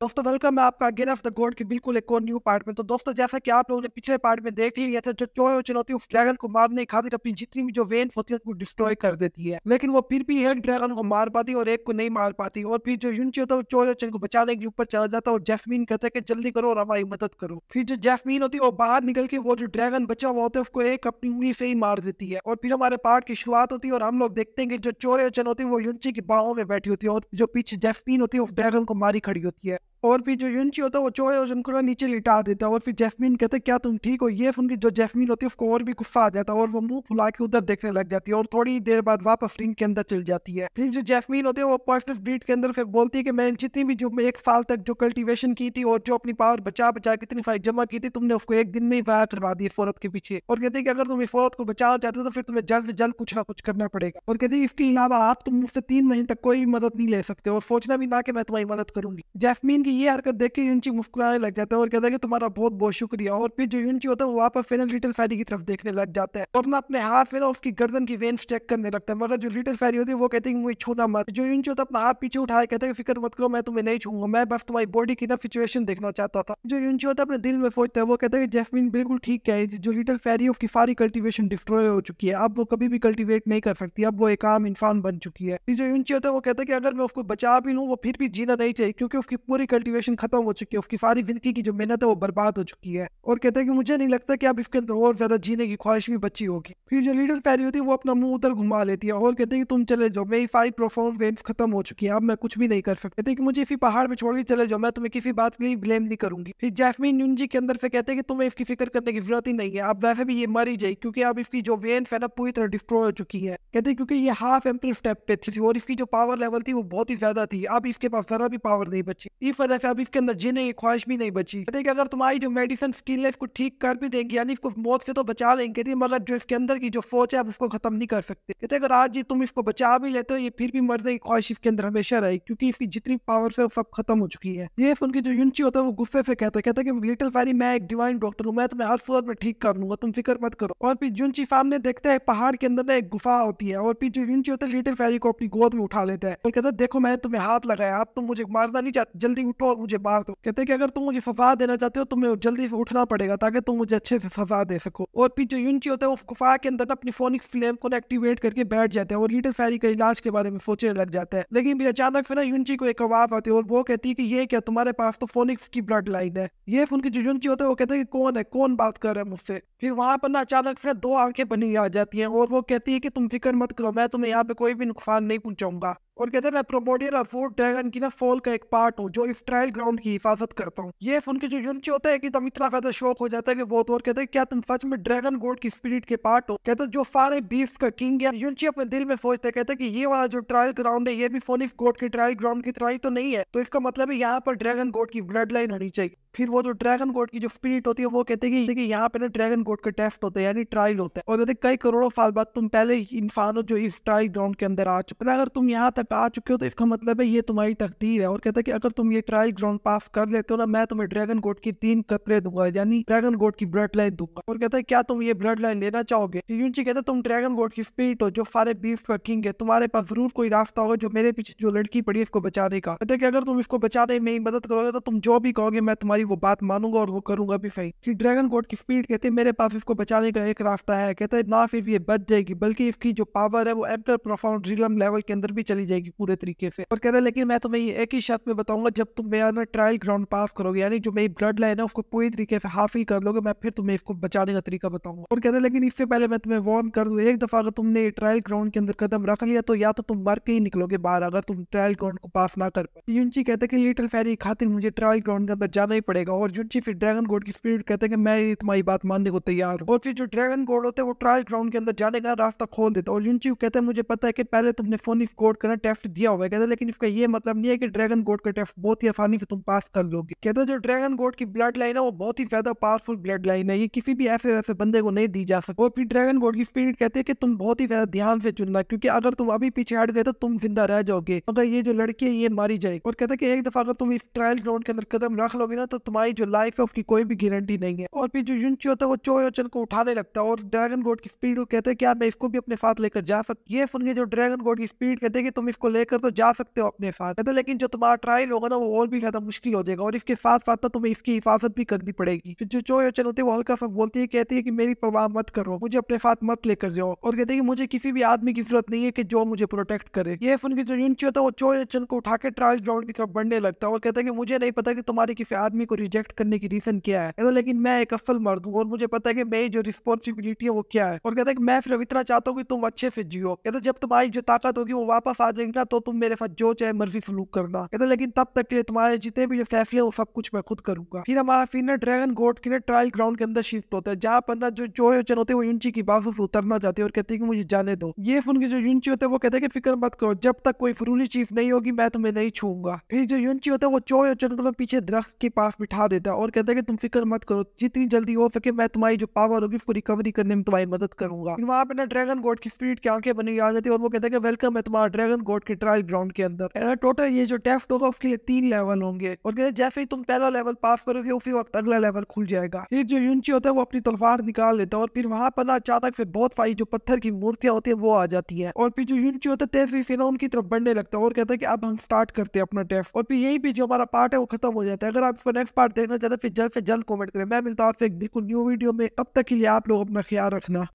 दोस्तों वेलकम है आपका अगेन ऑफ द गोड के बिल्कुल एक और न्यू पार्ट में तो दोस्तों जैसा कि आप लोगों ने पिछले पार्ट में देख ही लिया था जो चोर चुनौती उस ड्रैगन को मारने की खातिर अपनी जितनी भी जो वेन्स होती है उसको डिस्ट्रॉय कर देती है लेकिन वो फिर भी एक ड्रैगन को मार पाती और एक को नहीं मार पाती और फिर जो यूनची होता है वो चोर चन को बचाने के ऊपर चला जाता है और जैसमीन कहते हैं कि जल्दी करो और हमारी मदद करो फिर जो जेफमीन होती है वो बाहर निकल के वो जो ड्रैगन बचा हुआ होता है उसको एक अपनी उंगली से ही मार देती है और फिर हमारे पार्ट की शुरुआत होती है और हम लोग देखते हैं कि जो चोरे चन होती है वो यूनची की बाहों में बैठी होती है और जो पीछे जेफमीन होती है उस ड्रैगन को मारी खड़ी होती है और फिर जो यूनची होता है वो चोर और उनको नीचे लिटा देता है और फिर जैफमिन कहते क्या तुम ठीक हो ये उनकी जो जैफमिन होती है उसको और भी गुस्सा आ जाता है और वो मुंह फुला के उधर देखने लग जाती है और थोड़ी देर बाद वापस रिंग के अंदर चल जाती है फिर जो जैफमिन होती है वो पॉइंट ऑफ ब्रीड के अंदर फिर बोलती है कि मैंने जितनी भी जो एक साल तक जो कल्टिवेशन की थी और जो अपनी पावर बचा बचा कितनी फाइट जमा की थी तुमने उसको एक दिन में ही वाया करवा दी फौरत के पीछे और कहते हैं कि अगर तुम इस फौरत को बचाना चाहते हो तो फिर तुम्हें जल्द से जल्द कुछ ना कुछ करना पड़ेगा और कहते इसके अलावा आप तुम तो मुझसे तीन महीने तक कोई भी मदद नहीं ले सकते और सोचना भी ना कि मैं तुम्हारी मदद करूंगी जैफमिन की ये हरकत देख के यूनची मुस्कुराने लग जाता है और कहता है कि तुम्हारा बहुत बहुत शुक्रिया और फिर जो यूनची होता है वो वापस फिर लिटिल फैरी की तरफ देखने लग जाता है और ना अपने हाथ फिर उसकी गर्दन की वेन्स चेक करने लगता है मगर जो लिटिल फैरी होती है वो कहती है मुझे छूना मत जो यूनची होता है अपना हाथ पीछे उठाया कहते हैं फिक्र मत करो मैं तुम्हें नहीं छूंगा मैं बस तुम्हारी बॉडी की ना सिचुएशन देखना चाहता था जो यूनची होता है अपने दिल में सोचता है वो कहता है जैसमिन बिल्कुल ठीक कहे जो लिटिल फैरी उसकी सारी कल्टिवेशन डिस्ट्रॉय हो चुकी है अब वो कभी भी कल्टिवेट नहीं कर सकती अब वो एक आम इंसान बन चुकी है जो यूनची होता है वो कहता है कि अगर मैं उसको बचा भी लूँ वो फिर भी जीना नहीं चाहिए क्योंकि उसकी पूरी कल्टीवेशन खत्म हो चुकी है उसकी सारी जिंदगी की जो मेहनत है वो बर्बाद हो चुकी है और कहते हैं कि मुझे नहीं लगता कि अब इसके अंदर और ज्यादा जीने की ख्वाहिश भी बची होगी फिर जो लीडर पहली होती है वो अपना मुंह उधर घुमा लेती है और कहते हैं कि तुम चले जाओ मेरी सारी प्रोफॉर्म वेन्स खत्म हो चुकी है अब मैं कुछ भी नहीं कर सकता कहते कि मुझे इसी पहाड़ में छोड़ के चले जाओ मैं तुम्हें किसी बात के लिए ब्लेम नहीं करूंगी फिर जैफमिन न्यूनजी के अंदर से कहते हैं कि तुम्हें इसकी फिक्र करने की जरूरत ही नहीं है अब वैसे भी ये मर ही जाए क्योंकि अब इसकी जो वेन है ना पूरी तरह डिस्ट्रॉय हो चुकी है कहते हैं क्योंकि ये हाफ एम्पर स्टेप पे थी और इसकी जो पावर लेवल थी वो बहुत ही ज्यादा थी अब इसके पास जरा भी पावर नहीं बची इफ ओवर है अब इसके अंदर जीने की ख्वाहिश भी नहीं बची कि अगर तुम्हारी जो मेडिसिन स्किल है इसको ठीक कर भी देंगे यानी इसको मौत से तो बचा लेंगे मगर जो इसके अंदर की जो सोच है आप उसको खत्म नहीं कर सकते कहते अगर आज ये तुम इसको बचा भी लेते हो ये फिर भी मरने की ख्वाहिश इसके अंदर हमेशा रहे क्योंकि इसकी जितनी पावर है वो सब खत्म हो चुकी है ये उनकी जो यूनची होता है वो गुस्से से कहता है कहता है कि लिटिल फारी मैं एक डिवाइन डॉक्टर हूँ मैं तुम्हें हर सूरत में ठीक कर लूंगा तुम फिक्र मत करो और फिर जुनची सामने देखते हैं पहाड़ के अंदर ना एक गुफा होती है और फिर जो यूनची होता है लिटिल फैरी को अपनी गोद में उठा लेता है और कहता है देखो मैंने तुम्हें हाथ लगाया अब तुम मुझे मारना नहीं चाहते जल्दी उठो और मुझे मार दो कहते हैं कि अगर तुम मुझे फफा देना चाहते हो तुम्हें तो जल्दी उठना पड़ेगा ताकि तुम मुझे अच्छे से फफा दे सको और फिर जो यूनची होता है वो गुफा के अंदर अपनी फोनिक फ्लेम को एक्टिवेट करके बैठ जाते हैं और लीटर फैरी के इलाज के बारे में सोचने लग जाता है लेकिन फिर अचानक फिर ना यूनची को एक आवाज आती है और वो कहती है कि ये क्या तुम्हारे पास तो फोनिक्स की ब्लड लाइन है ये उनकी जो यूनची होता है वो कहते हैं कि कौन है कौन बात कर रहा है मुझसे फिर वहां पर ना अचानक फिर दो आंखें बनी आ जाती है और वो कहती है कि तुम फिक्र मत करो मैं तुम्हें यहाँ पे कोई भी नुकसान नहीं पहुंचाऊंगा और कहते हैं मैं प्रोमोडियर और फोर्ट ड्रैगन की ना फॉल का एक पार्ट हूँ जो इफ ट्रायल ग्राउंड की हिफाजत करता हूँ ये उनके जो यूनिची होता है कि तुम इतना फायदा शौक हो जाता है कि बहुत और कहते हैं क्या तुम सच में ड्रैगन गोड की स्पिरिट के पार्ट हो कहते जो फारे बीफ का किंग है यूनिची अपने दिल में सोचते कहते कि ये वाला जो ट्रायल ग्राउंड है ये भी इफ गोड के ट्रायल ग्राउंड की तरह ही तो नहीं है तो इसका मतलब है यहाँ पर ड्रैगन गोड की ब्लड लाइन होनी चाहिए फिर वो जो ड्रैगन गोड की जो स्पिरिट होती है वो कहते हैं कि यहाँ पे ना ड्रैगन गोड का टेस्ट होता है यानी ट्रायल होता है और कहते कई करोड़ों साल बाद तुम पहले इंसान हो जो इस ट्रायल ग्राउंड के अंदर आ चुके अगर तुम यहाँ तक पे आ चुके हो तो इसका मतलब है ये तुम्हारी तकदीर है और कहता है कि अगर तुम ये ट्रायल ग्राउंड पास कर लेते हो ना मैं तुम्हें ड्रैगन गोट की तीन कतरे दूंगा यानी ड्रैगन गोट की ब्लड लाइन दूंगा और कहता है क्या तुम ये ब्लड लाइन लेना चाहोगे यूनची तो कहता है तुम ड्रैगन गोट की स्पिरिट हो जो सारे बीफ का किंग है तुम्हारे पास जरूर कोई रास्ता होगा जो मेरे पीछे जो लड़की पड़ी है इसको बचाने का कहते हैं कि अगर तुम इसको बचाने में मदद करोगे तो तुम जो भी कहोगे मैं तुम्हारी वो बात मानूंगा और वो करूंगा भी सही कि ड्रैगन गोट की स्पीड कहते हैं मेरे पास इसको बचाने का एक रास्ता है कहते हैं ना सिर्फ ये बच जाएगी बल्कि इसकी जो पावर है वो एम्पर प्रोफाउंड रिलम लेवल के अंदर भी चली जाएगी जाएगी पूरे तरीके से और कह रहा है लेकिन मैं तुम्हें एक ही शर्त में बताऊंगा जब तुम मेरा ना ट्रायल ग्राउंड पास करोगे यानी जो मेरी ब्लड लाइन है उसको पूरी तरीके से हाफिल कर लोगे मैं फिर तुम्हें इसको बचाने का तरीका बताऊंगा और कह कहते लेकिन इससे पहले मैं तुम्हें वार्न कर दूँ एक दफा अगर तुमने ट्रायल ग्राउंड के अंदर कदम रख लिया तो या तो तुम मर के ही निकलोगे बाहर अगर तुम ट्रायल ग्राउंड को पास ना कर पाओ यूनची कहते हैं कि लिटिल फेरी खातिर मुझे ट्रायल ग्राउंड के अंदर जाना ही पड़ेगा और यूनची फिर ड्रैगन गोड की स्पीड कहते हैं कि मैं तुम्हारी बात मानने को तैयार हूँ और फिर जो ड्रैगन गोड होते हैं वो ट्रायल ग्राउंड के अंदर जाने का रास्ता खोल देता और यूनची कहते हैं मुझे पता है कि पहले तुमने फोन कोड करना टेस्ट दिया हुआ है कहता लेकिन इसका ये मतलब नहीं है कि ड्रैगन गोड का टेस्ट बहुत ही आसानी से तुम पास कर लोगे कहते जो ड्रैगन गोड की ब्लड लाइन है वो बहुत ही ज्यादा पावरफुल ब्लड लाइन है ये किसी भी ऐसे वैसे बंदे को नहीं दी जा सकती और फिर ड्रैगन गोड की स्पिरिट कहते हैं कि तुम बहुत ही ज्यादा ध्यान से चुनना क्योंकि अगर तुम अभी पीछे हट गए तो तुम जिंदा रह जाओगे अगर ये जो लड़की है ये मारी जाएगी और कहते हैं कि एक दफा अगर तुम इस ट्रायल ग्राउंड के अंदर कदम रख लोगे ना तो तुम्हारी जो लाइफ है उसकी कोई भी गारंटी नहीं है और फिर जो यूनची होता है वो चोयोचन को उठाने लगता है और ड्रैगन गोड की स्पीड को कहते हैं क्या मैं इसको भी अपने साथ लेकर जा सकता ये सुन के जो ड्रैगन गोड की स्पीड कहते हैं कि तुम ऑलिफ को लेकर तो जा सकते हो अपने साथ कहते लेकिन जो तुम्हारा ट्रायल होगा ना वो और भी ज्यादा मुश्किल हो जाएगा और इसके साथ साथ ना तुम्हें इसकी हिफाजत भी करनी पड़ेगी जो जो योचन होती है वो हल्का सा बोलती है कहती है कि मेरी परवाह मत करो मुझे अपने साथ मत लेकर जाओ और कहते हैं कि मुझे किसी भी आदमी की जरूरत नहीं है कि जो मुझे प्रोटेक्ट करे ये उनकी जो यूनिटी होता है वो चोर चल को उठा के ट्रायल ग्राउंड की तरफ बढ़ने लगता है और कहते हैं कि मुझे नहीं पता कि तुम्हारे किसी आदमी को रिजेक्ट करने की रीजन क्या है लेकिन मैं एक असल मर्द हूँ और मुझे पता है कि मेरी जो रिस्पॉन्सिबिलिटी है वो क्या है और कहते हैं कि मैं फिर इतना चाहता हूँ कि तुम अच्छे से जियो कहते जब तुम्हारी जो ताकत होगी वो वापस आ देखना तो तुम मेरे साथ जो चाहे मर्जी सलूक करना कहता लेकिन तब तक के तुम्हारे जितने भी ये फैसले वो सब कुछ मैं खुद करूंगा फिर हमारा फिर ड्रैगन गोड के लिए ट्रायल ग्राउंड के अंदर शिफ्ट होता है जहाँ पर ना जो जो योजन होते हैं वो यूनची की से उतरना चाहते हैं और कहते हैं कि मुझे जाने दो ये सुन के जो यूनची होते हैं वो कहते हैं कि फिक्र मत करो जब तक कोई फरूली चीफ नहीं होगी मैं तुम्हें नहीं छूंगा फिर जो यूनची होता है वो चो योजन को पीछे दरख्त के पास बिठा देता है और कहते हैं कि तुम फिक्र मत करो जितनी जल्दी हो सके मैं तुम्हारी जो पावर होगी उसको रिकवरी करने में तुम्हारी मदद करूंगा वहाँ पे ना ड्रैगन गोड की स्पीड की आंखें बनी आ जाती है और वो कहते हैं कि वेलकम है तुम्हारा ड्रैगन गॉड के ट्रायल ग्राउंड के अंदर टोटल ये जो डेफ होगा उसके लिए तीन लेवल होंगे और कहते हैं जैसे ही तुम पहला लेवल पास करोगे उसी वक्त अगला लेवल खुल जाएगा फिर जो यूनची होता है वो अपनी तलवार निकाल लेता है और फिर वहां पर ना अचानक से बहुत सारी जो पत्थर की मूर्तियां होती है वो आ जाती है और फिर जो यूनची होता है तेजी फिर उनकी तरफ बढ़ने लगता है और कहता है कि अब हम स्टार्ट करते हैं अपना डेफ और फिर यही भी जो हमारा पार्ट है वो खत्म हो जाता है अगर आप इसको नेक्स्ट पार्ट देखना चाहते हैं फिर जल्द से जल्द कॉमेंट करें मैं मिलता हूँ आपसे एक बिल्कुल न्यू वीडियो में तब तक के लिए आप लोग अपना ख्याल रखना